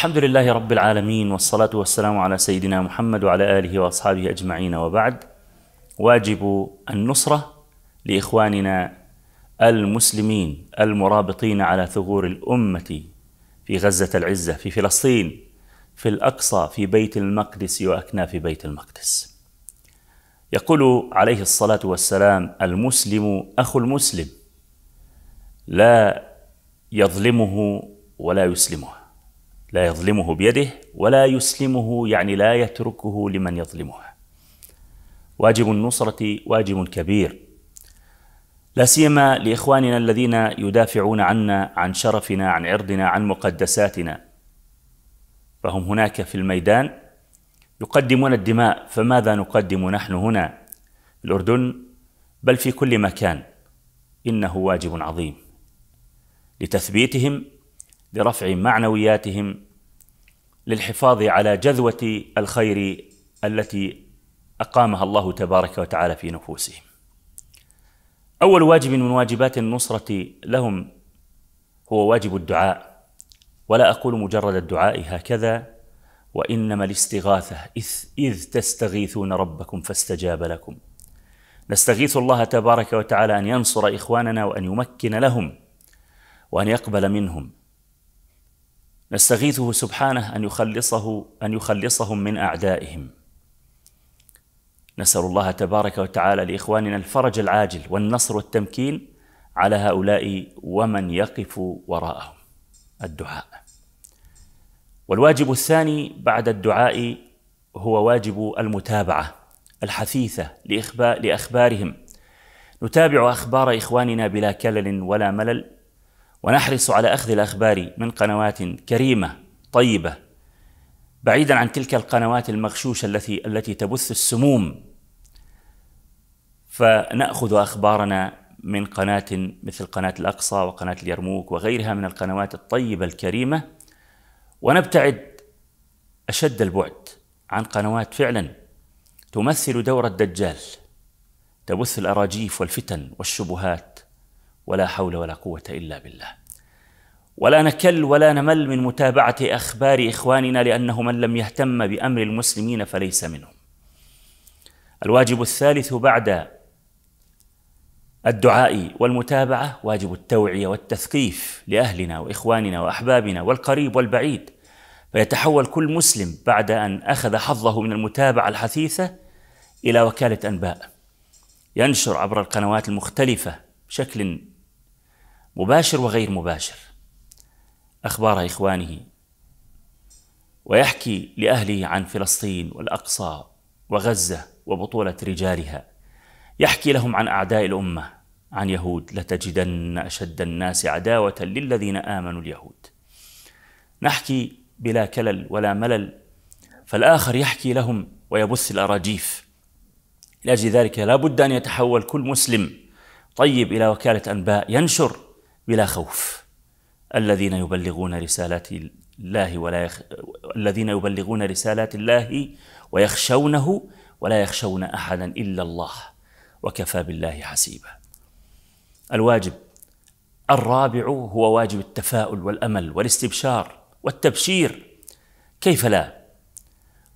الحمد لله رب العالمين والصلاة والسلام على سيدنا محمد وعلى آله وأصحابه أجمعين وبعد واجب النصرة لإخواننا المسلمين المرابطين على ثغور الأمة في غزة العزة في فلسطين في الأقصى في بيت المقدس وأكناف بيت المقدس يقول عليه الصلاة والسلام المسلم أخو المسلم لا يظلمه ولا يسلمه لا يظلمه بيده ولا يسلمه يعني لا يتركه لمن يظلمه واجب النصرة واجب كبير لا سيما لاخواننا الذين يدافعون عنا عن شرفنا عن عرضنا عن مقدساتنا فهم هناك في الميدان يقدمون الدماء فماذا نقدم نحن هنا في الاردن بل في كل مكان انه واجب عظيم لتثبيتهم لرفع معنوياتهم للحفاظ على جذوه الخير التي اقامها الله تبارك وتعالى في نفوسهم. اول واجب من واجبات النصره لهم هو واجب الدعاء ولا اقول مجرد الدعاء هكذا وانما الاستغاثه اذ, إذ تستغيثون ربكم فاستجاب لكم. نستغيث الله تبارك وتعالى ان ينصر اخواننا وان يمكن لهم وان يقبل منهم نستغيثه سبحانه أن يخلصه أن يخلصهم من أعدائهم نسأل الله تبارك وتعالى لإخواننا الفرج العاجل والنصر والتمكين على هؤلاء ومن يقف وراءهم الدعاء والواجب الثاني بعد الدعاء هو واجب المتابعة الحثيثة لإخبار لأخبارهم نتابع أخبار إخواننا بلا كلل ولا ملل ونحرص على اخذ الاخبار من قنوات كريمه طيبه بعيدا عن تلك القنوات المغشوشه التي التي تبث السموم فناخذ اخبارنا من قناه مثل قناه الاقصى وقناه اليرموك وغيرها من القنوات الطيبه الكريمه ونبتعد اشد البعد عن قنوات فعلا تمثل دور الدجال تبث الاراجيف والفتن والشبهات ولا حول ولا قوه الا بالله ولا نكل ولا نمل من متابعه اخبار اخواننا لانه من لم يهتم بامر المسلمين فليس منهم الواجب الثالث بعد الدعاء والمتابعه واجب التوعيه والتثقيف لاهلنا واخواننا واحبابنا والقريب والبعيد فيتحول كل مسلم بعد ان اخذ حظه من المتابعه الحثيثه الى وكاله انباء ينشر عبر القنوات المختلفه بشكل مباشر وغير مباشر اخبار اخوانه ويحكي لاهله عن فلسطين والاقصى وغزه وبطوله رجالها يحكي لهم عن اعداء الامه عن يهود لتجدن اشد الناس عداوه للذين امنوا اليهود نحكي بلا كلل ولا ملل فالاخر يحكي لهم ويبث الاراجيف لاجل ذلك لا بد ان يتحول كل مسلم طيب الى وكاله انباء ينشر بلا خوف الذين يبلغون رسالات الله ولا يخ... الذين يبلغون رسالات الله ويخشونه ولا يخشون احدا الا الله وكفى بالله حسيبا. الواجب الرابع هو واجب التفاؤل والامل والاستبشار والتبشير كيف لا؟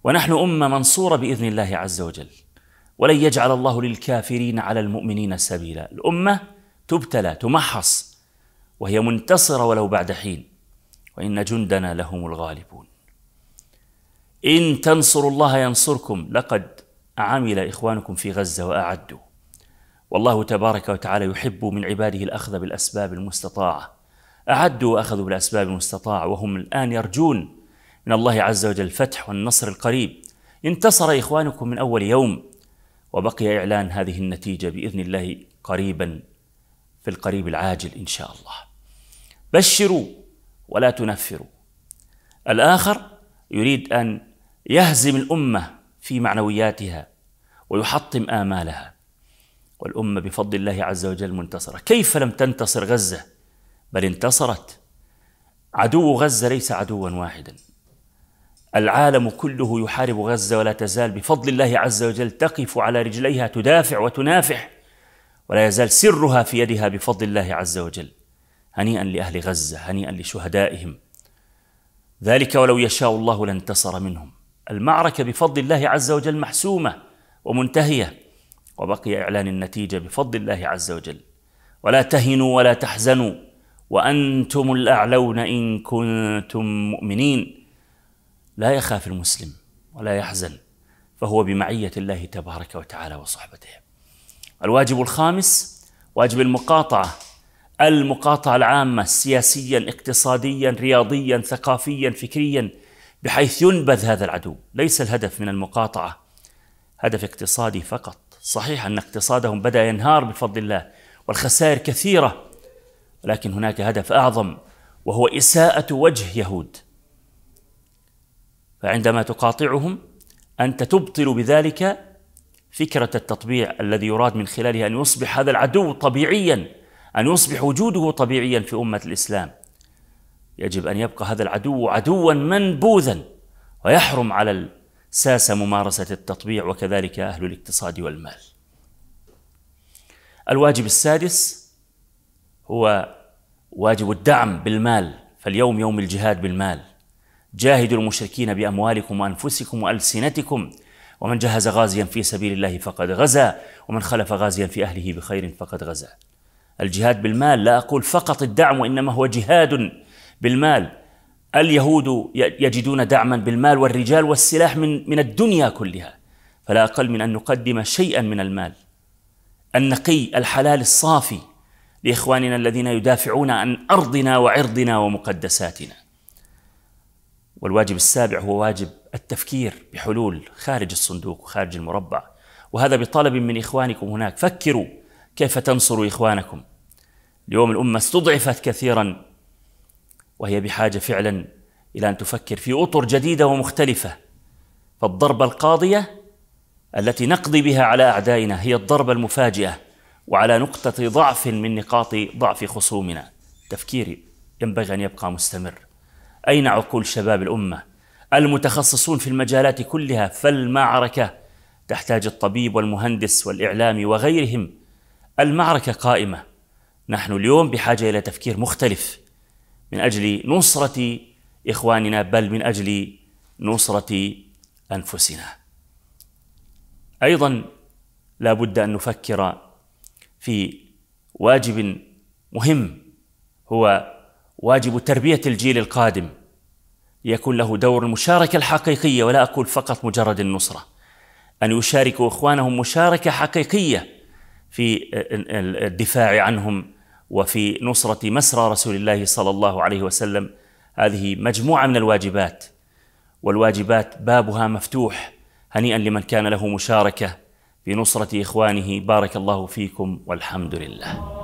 ونحن امه منصوره باذن الله عز وجل ولن يجعل الله للكافرين على المؤمنين سبيلا، الامه تبتلى تمحص وهي منتصرة ولو بعد حين وإن جندنا لهم الغالبون إن تنصروا الله ينصركم لقد عمل إخوانكم في غزة وأعدوا والله تبارك وتعالى يحب من عباده الأخذ بالأسباب المستطاعة أعدوا وأخذوا بالأسباب المستطاعة وهم الآن يرجون من الله عز وجل الفتح والنصر القريب انتصر إخوانكم من أول يوم وبقي إعلان هذه النتيجة بإذن الله قريبا في القريب العاجل إن شاء الله بشروا ولا تنفروا الآخر يريد أن يهزم الأمة في معنوياتها ويحطم آمالها والأمة بفضل الله عز وجل منتصرة كيف لم تنتصر غزة بل انتصرت عدو غزة ليس عدوا واحدا العالم كله يحارب غزة ولا تزال بفضل الله عز وجل تقف على رجليها تدافع وتنافح ولا يزال سرها في يدها بفضل الله عز وجل هنيئا لاهل غزه هنيئا لشهدائهم ذلك ولو يشاء الله لانتصر منهم المعركه بفضل الله عز وجل محسومه ومنتهيه وبقي اعلان النتيجه بفضل الله عز وجل ولا تهنوا ولا تحزنوا وانتم الاعلون ان كنتم مؤمنين لا يخاف المسلم ولا يحزن فهو بمعيه الله تبارك وتعالى وصحبته الواجب الخامس واجب المقاطعة المقاطعة العامة سياسيا اقتصاديا رياضيا ثقافيا فكريا بحيث ينبذ هذا العدو ليس الهدف من المقاطعة هدف اقتصادي فقط صحيح أن اقتصادهم بدأ ينهار بفضل الله والخسائر كثيرة ولكن هناك هدف أعظم وهو إساءة وجه يهود فعندما تقاطعهم أنت تبطل بذلك فكرة التطبيع الذي يراد من خلاله أن يصبح هذا العدو طبيعيا أن يصبح وجوده طبيعيا في أمة الإسلام يجب أن يبقى هذا العدو عدوا منبوذا ويحرم على الساسة ممارسة التطبيع وكذلك أهل الاقتصاد والمال الواجب السادس هو واجب الدعم بالمال فاليوم يوم الجهاد بالمال جاهدوا المشركين بأموالكم وأنفسكم وألسنتكم ومن جهز غازيا في سبيل الله فقد غزا ومن خلف غازيا في أهله بخير فقد غزا الجهاد بالمال لا أقول فقط الدعم وإنما هو جهاد بالمال اليهود يجدون دعما بالمال والرجال والسلاح من من الدنيا كلها فلا اقل من ان نقدم شيئا من المال النقي الحلال الصافي لاخواننا الذين يدافعون عن ارضنا وعرضنا ومقدساتنا والواجب السابع هو واجب التفكير بحلول خارج الصندوق وخارج المربع وهذا بطلب من إخوانكم هناك فكروا كيف تنصروا إخوانكم اليوم الأمة استضعفت كثيرا وهي بحاجة فعلا إلى أن تفكر في أطر جديدة ومختلفة فالضربة القاضية التي نقضي بها على أعدائنا هي الضربة المفاجئة وعلى نقطة ضعف من نقاط ضعف خصومنا تفكيري ينبغي أن يبقى مستمر أين عقول شباب الأمة المتخصصون في المجالات كلها فالمعركه تحتاج الطبيب والمهندس والاعلامي وغيرهم المعركه قائمه نحن اليوم بحاجه الى تفكير مختلف من اجل نصره اخواننا بل من اجل نصره انفسنا ايضا لا بد ان نفكر في واجب مهم هو واجب تربيه الجيل القادم يكون له دور المشاركة الحقيقية ولا أقول فقط مجرد النصرة أن يشاركوا إخوانهم مشاركة حقيقية في الدفاع عنهم وفي نصرة مسرى رسول الله صلى الله عليه وسلم هذه مجموعة من الواجبات والواجبات بابها مفتوح هنيئا لمن كان له مشاركة في نصرة إخوانه بارك الله فيكم والحمد لله